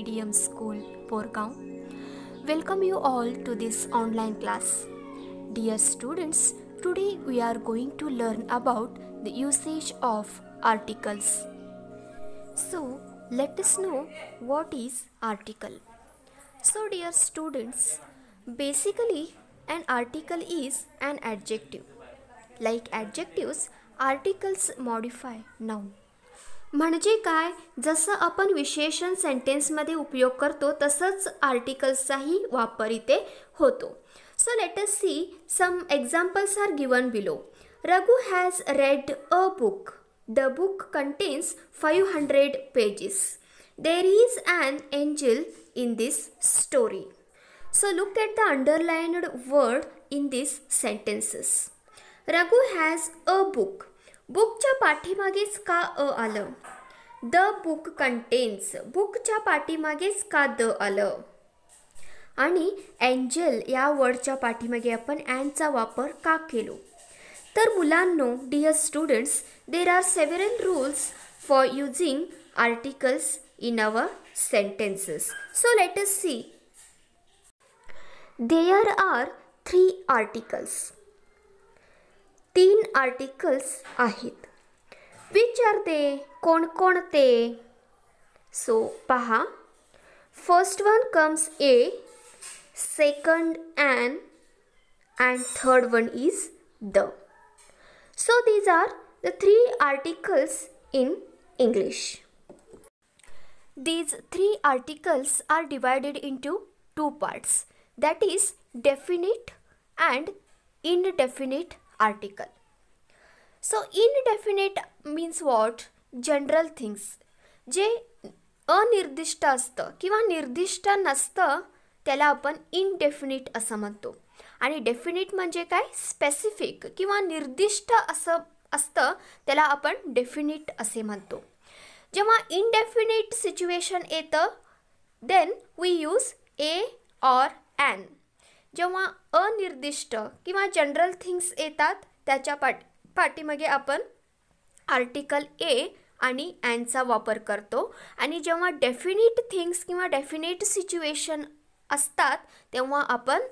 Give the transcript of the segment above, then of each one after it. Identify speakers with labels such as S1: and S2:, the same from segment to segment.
S1: medium school, Porgaon. Welcome you all to this online class. Dear students, today we are going to learn about the usage of articles. So, let us know what is article. So, dear students, basically an article is an adjective. Like adjectives, articles modify noun म्हणजे काय जसं आपण विशेषण सेंटेन्समध्ये उपयोग करतो तसंच आर्टिकल्सचाही वापर इथे होतो so let us see some examples are given below Raghu has read a book the book contains five hundred pages there is an angel in this story so look at the underlined word in this sentences Raghu has a book बुकच्या पाठीमागेच का अ आलं the book contains बुकच्या पाठीमागेच का the आलं आणि angel या वर्डच्या पाठीमागे आपण अँडचा वापर का केलो तर मुलांनो dear students there are several rules for using articles in our sentences so let us see there are three articles तीन आर्टिकल्स आहेत विच आर दे कोणकोणते सो पहा first one comes a second an and third one is the so these are the three articles in english these three articles are divided into two parts that is definite and indefinite article. So, indefinite means what? General things जे अनिर्दिष्ट असतं किंवा निर्दिष्ट नसतं त्याला आपण indefinite असं म्हणतो आणि डेफिनिट म्हणजे काय स्पेसिफिक किंवा निर्दिष्ट असं असतं त्याला आपण डेफिनिट असे म्हणतो जेव्हा इनडेफिनिट सिच्युएशन येतं then we use a or an जेव्हा अनिर्दिष्ट किंवा जनरल थिंग्स येतात त्याच्या पाठ पाठीमागे आपण आर्टिकल ए आणि अँडचा वापर करतो आणि जेव्हा डेफिनेट थिंग्स किंवा डेफिनेट सिच्युएशन असतात तेव्हा आपण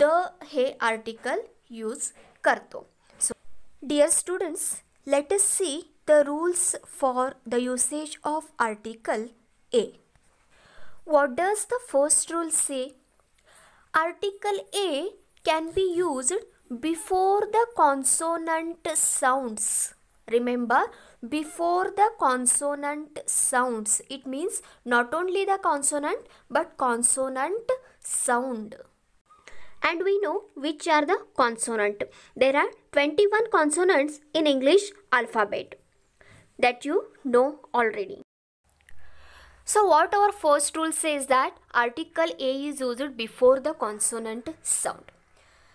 S1: द हे आर्टिकल यूज करतो so dear students let us see the rules for the usage of article a what does the first rule say Article A can be used before the consonant sounds. Remember, before the consonant sounds. It means not only the consonant but consonant sound. And we know which are the consonant. There are 21 consonants in English alphabet that you know already. So what our first rule says that article A is used before the consonant sound.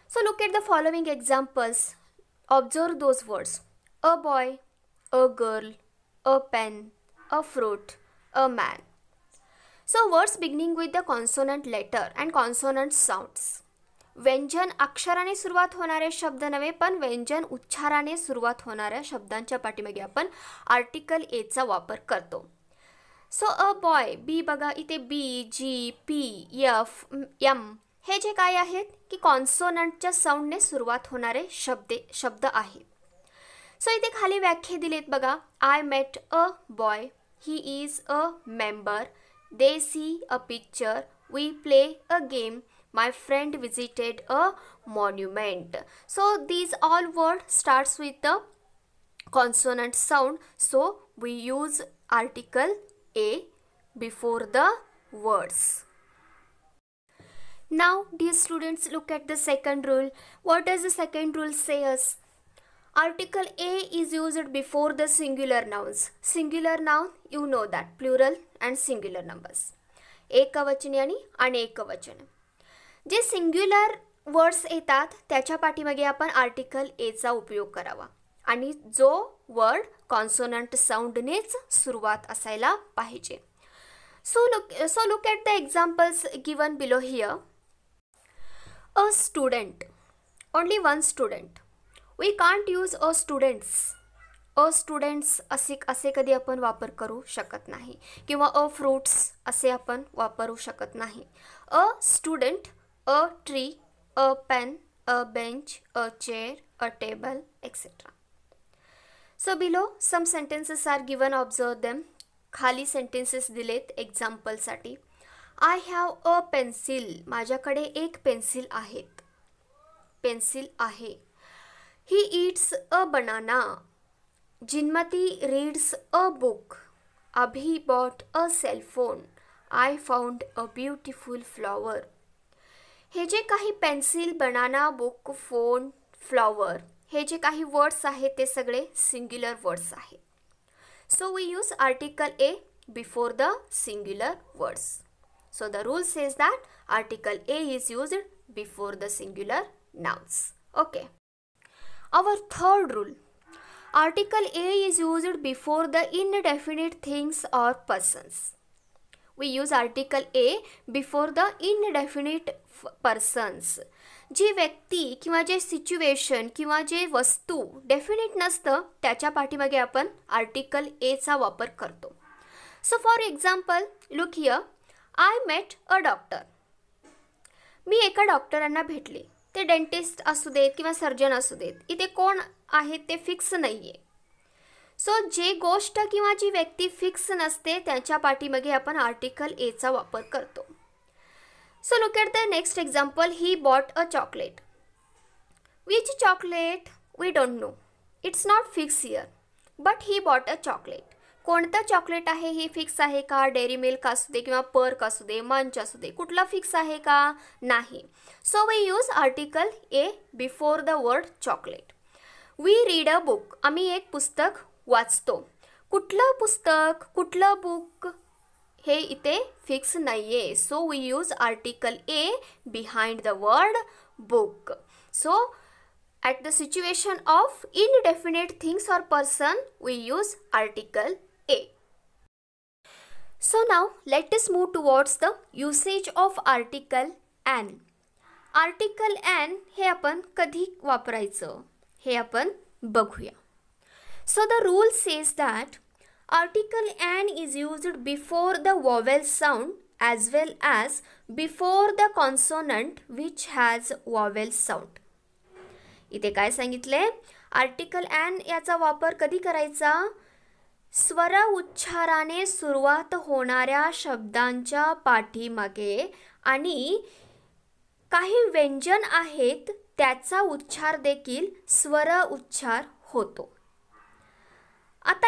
S1: So look at the following examples. Observe those words. A boy, a girl, a pen, a fruit, a man. So words beginning with the consonant letter and consonant sounds. व्यंजन अक्षराने सुरुवात होणारे शब्द नव्हे पण व्यंजन उच्चाराने सुरुवात होणाऱ्या शब्दांच्या पाठीमागे आपण आर्टिकल एचा वापर करतो सो अ बॉय बी बघा इथे B G P F M हे जे काय आहेत की कॉन्सोनंटच्या साऊंडने सुरुवात होणारे शब्दे शब्द आहेत सो इथे खाली व्याख्या दिलेत बघा I met a boy he is a member they see a picture we play a game my friend visited a monument so these all word starts with the consonant sound so we use article A before the words. Now, dear students, look at the second rule. What does the second rule say us? Article A is used before the singular nouns. Singular noun, you know that, plural and singular numbers. एकवचने Je singular words singular words येतात त्याच्या पाठीमागे article A cha उपयोग karava. आणि जो word consonant साऊंडनेच सुरुवात असायला पाहिजे so look so look at the examples given below here a student only one student we can't use a students a students असे असे कधी आपण वापर करू शकत नाही किंवा अ फ्रूट्स असे आपण वापरू शकत नाही a student a tree a pen a bench a chair a table etcetera so below some sentences are given observe them खाली सेंटेन्सेस दिलेत एक्झाम्पलसाठी आय हॅव अ पेन्सिल माझ्याकडे एक पेन्सिल आहेत पेन्सिल आहे ही ईट्स अ बनाना जिन्मती reads a book Abhi bought a cellphone I found a beautiful flower हे जे काही pencil banana book phone flower हे जे काही वर्ड्स आहेत ते सगळे सिंग्युलर वर्ड्स आहेत so we use article a before the singular words so the rule says that article a is used before the singular nouns okay our third rule article a is used before the indefinite things or persons we use article a before the indefinite persons जी व्यक्ती किंवा जे situation किंवा जे वस्तू definite नसतं त्याच्या पाठीमागे आपण आर्टिकल एचा वापर करतो so for example look here I met a doctor मी एका डॉक्टरांना भेटले ते डेंटिस्ट असू देत किंवा सर्जन असू देत इथे कोण आहेत ते फिक्स नाही आहे सो जे गोष्ट किंवा जी व्यक्ती फिक्स नसते त्याच्या पाठीमागे आपण आर्टिकल एचा वापर करतो so look at the next example he bought a chocolate which chocolate we don't know it's not fix here but he bought a chocolate कोणतं चॉकलेट आहे हे फिक्स आहे का डेअरी मिल्क असू दे किंवा पर्क असू दे मंच असू दे कुठला फिक्स आहे का नाही so we use article a before the word chocolate we read a book आम्ही एक पुस्तक वाचतो कुठलं पुस्तक कुठलं बुक हे इथे फिक्स नाही आहे so we use article a behind the word book so at the situation of indefinite things or person we use article a so now let us move towards the usage of article an article an हे आपण कधी वापरायचं हे आपण बघूया So the rule says that article an is used before the vowel sound as well as before the consonant which has vowel sound. इथे काय सांगितले आर्टिकल ॲन याचा वापर कधी करायचा स्वर उच्चाराने सुरुवात होणाऱ्या शब्दांच्या पाठीमागे आणि काही व्यंजन आहेत त्याचा उच्चार देखील स्वर उच्चार होतो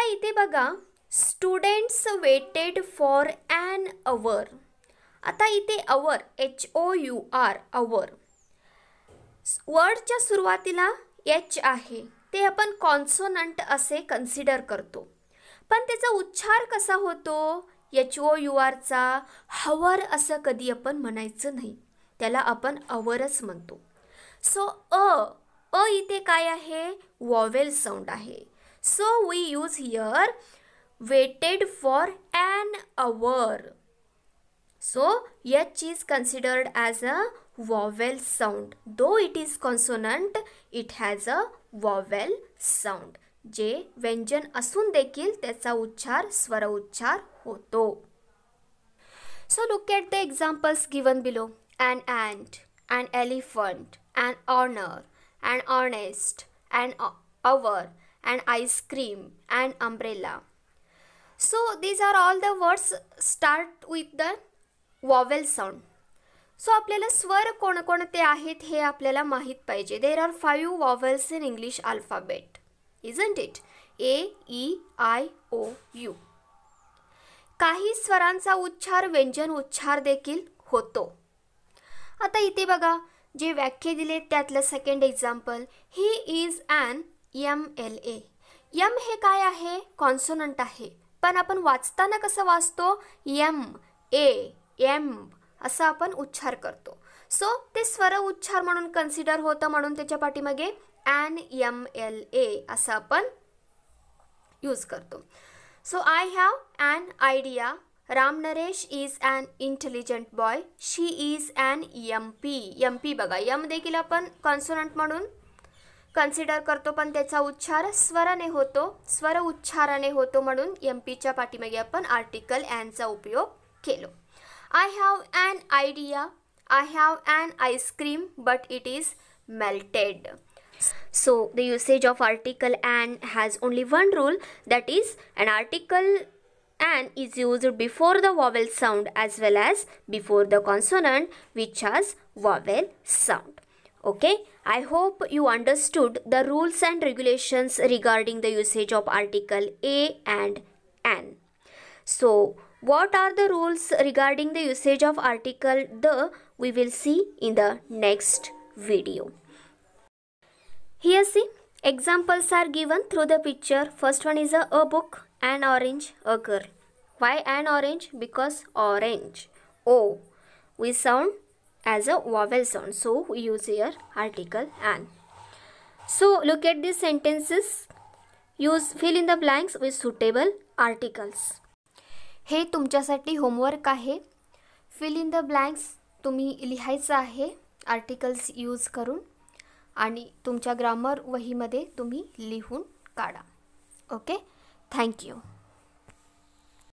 S1: आता इथे बघा students waited for an hour आता इथे hour H O U R hour वर्डच्या सुरुवातीला एच आहे ते आपण कॉन्सोनंट असे कन्सिडर करतो पण त्याचा उच्चार कसा होतो एच ओ यू आरचा हवर असं कधी आपण म्हणायचं नाही त्याला आपण अवरच म्हणतो सो अ अ इथे काय आहे वॉवेल साऊंड आहे So we use here waited for an hour. So H is considered as a vowel sound. Though it is consonant, it has a vowel sound. J when Asun Dekil Tesa Uchar Swara Uchar Hoto. So look at the examples given below. An ant, an elephant, an honor, an honest, an hour. and ice cream and umbrella. So these are all the words start with the vowel sound. So आपल्याला स्वर कोणकोणते आहेत हे आपल्याला माहीत पाहिजे there are five vowels in English alphabet isn't it A E I O U काही स्वरांचा उच्चार व्यंजन उच्चार देखील होतो आता इथे बघा जे व्याख्या दिले त्यातलं second example he is an M L A M हे काय आहे कॉन्सोनंट आहे पण आपण वाचताना कसं वाचतो यम ए एम असं आपण उच्चार करतो सो ते स्वर उच्चार म्हणून कन्सिडर होतं म्हणून त्याच्या पाठीमागे एन यम एल ए असं आपण यूज करतो so I have an idea Ram Naresh is an intelligent boy she is an M P M P बघा यम देखील आपण कॉन्सोनंट म्हणून कन्सिडर करतो पण त्याचा उच्चार स्वराने होतो स्वर उच्चाराने होतो म्हणून एम पीच्या पाठीमागे आपण आर्टिकल अँडचा उपयोग केलो I have an idea I have an ice cream but it is melted so the usage of article an has only one rule that is an article an is used before the vowel sound as well as before the consonant which has vowel sound. Okay, I hope you understood the rules and regulations regarding the usage of article a and an. So, what are the rules regarding the usage of article the we will see in the next video. Here see, examples are given through the picture. First one is a, a book, an orange, a girl. Why an orange? Because orange. O. Oh, we sound as a vowel sound. So we use here article an. So look at these sentences. Use fill in the blanks with suitable articles. he homework तुमच्यासाठी fill in the blanks tumhi blanks तुम्ही लिहायचं आहे articles use करून आणि तुमच्या grammar tumhi lihun लिहून okay thank you